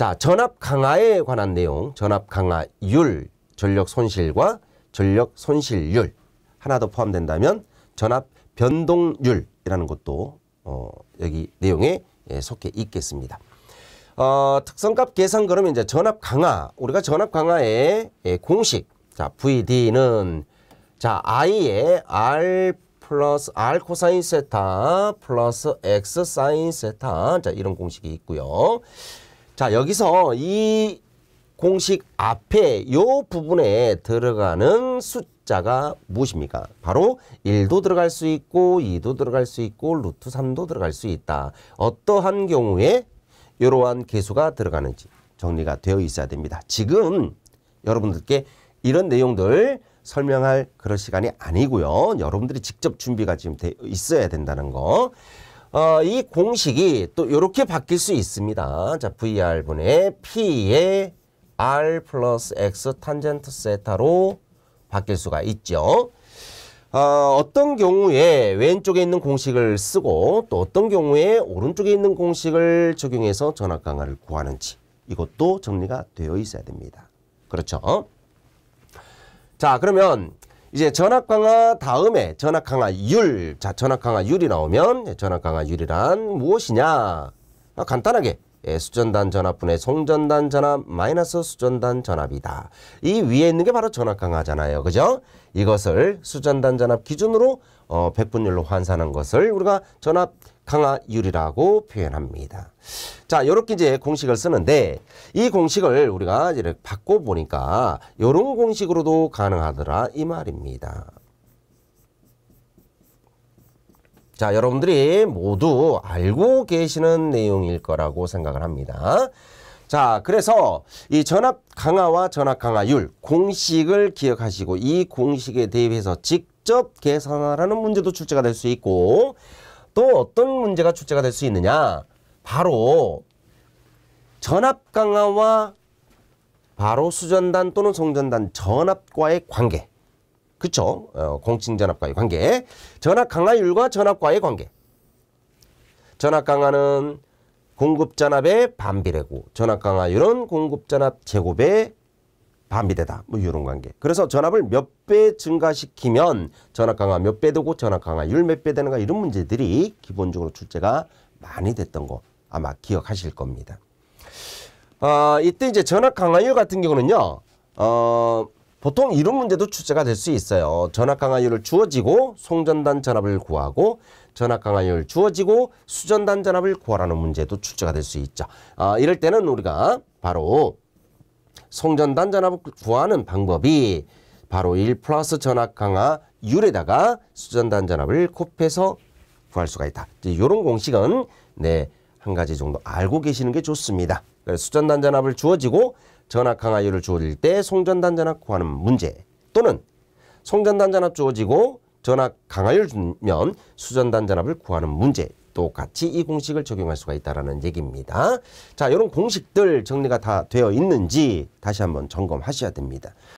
자, 전압 강화에 관한 내용, 전압 강화율, 전력 손실과 전력 손실률 하나 더 포함된다면 전압 변동률이라는 것도 어, 여기 내용에 예, 속해 있겠습니다. 어, 특성값 계산 그러면 이제 전압 강화 우리가 전압 강화의 예, 공식 자 VD는 자 I의 R 플러스 R 코사인 세타 플러스 X 사인 세타 자 이런 공식이 있고요. 자, 여기서 이 공식 앞에 요 부분에 들어가는 숫자가 무엇입니까? 바로 1도 들어갈 수 있고 2도 들어갈 수 있고 루트 3도 들어갈 수 있다. 어떠한 경우에 이러한 개수가 들어가는지 정리가 되어 있어야 됩니다. 지금 여러분들께 이런 내용들 설명할 그런 시간이 아니고요. 여러분들이 직접 준비가 지금 돼 있어야 된다는 거. 어, 이 공식이 또 이렇게 바뀔 수 있습니다. 자, VR분의 P의 R 플러스 X 탄젠트 세타로 바뀔 수가 있죠. 어, 어떤 경우에 왼쪽에 있는 공식을 쓰고 또 어떤 경우에 오른쪽에 있는 공식을 적용해서 전압 강화를 구하는지 이것도 정리가 되어 있어야 됩니다. 그렇죠? 자, 그러면 이제 전학 강화 다음에 전학 강화율 자전학 강화율이 나오면 예, 전학 강화율이란 무엇이냐 아, 간단하게 수전단 전압분의 송전단 전압 마이너스 수전단 전압이다. 이 위에 있는 게 바로 전압강하잖아요. 그죠? 이것을 수전단 전압 기준으로 어, 백분율로 환산한 것을 우리가 전압 강화율이라고 표현합니다. 자, 이렇게 이제 공식을 쓰는데 이 공식을 우리가 이렇게 바꿔 보니까 이런 공식으로도 가능하더라 이 말입니다. 자, 여러분들이 모두 알고 계시는 내용일 거라고 생각을 합니다. 자, 그래서 이 전압 강화와 전압 강화율 공식을 기억하시고 이 공식에 대비해서 직접 계산하라는 문제도 출제가 될 수 있고 또 어떤 문제가 출제가 될 수 있느냐? 바로 전압 강화와 바로 수전단 또는 송전단 전압과의 관계 그쵸? 어, 공칭전압과의 관계. 전압 강화율과 전압과의 관계. 전압 강화는 공급 전압의 반비례고 전압 강화율은 공급 전압 제곱의 반비례다. 뭐 이런 관계. 그래서 전압을 몇 배 증가시키면 전압 강화 몇 배 되고 전압 강화율 몇 배 되는가 이런 문제들이 기본적으로 출제가 많이 됐던 거 아마 기억하실 겁니다. 어, 이때 이제 전압 강화율 같은 경우는요. 어, 보통 이런 문제도 출제가 될 수 있어요. 전압 강화율을 주어지고 송전단 전압을 구하고 전압 강화율 을 주어지고 수전단 전압을 구하라는 문제도 출제가 될 수 있죠. 아, 이럴 때는 우리가 바로 송전단 전압을 구하는 방법이 바로 1 플러스 전압 강화율에다가 수전단 전압을 곱해서 구할 수가 있다. 이런 공식은 네, 한 가지 정도 알고 계시는 게 좋습니다. 수전단 전압을 주어지고 전압 강하율을 주어질 때 송전단 전압 구하는 문제 또는 송전단 전압 주어지고 전압 강하율 주면 수전단 전압을 구하는 문제 똑같이 이 공식을 적용할 수가 있다라는 얘기입니다. 자, 이런 공식들 정리가 다 되어 있는지 다시 한번 점검하셔야 됩니다.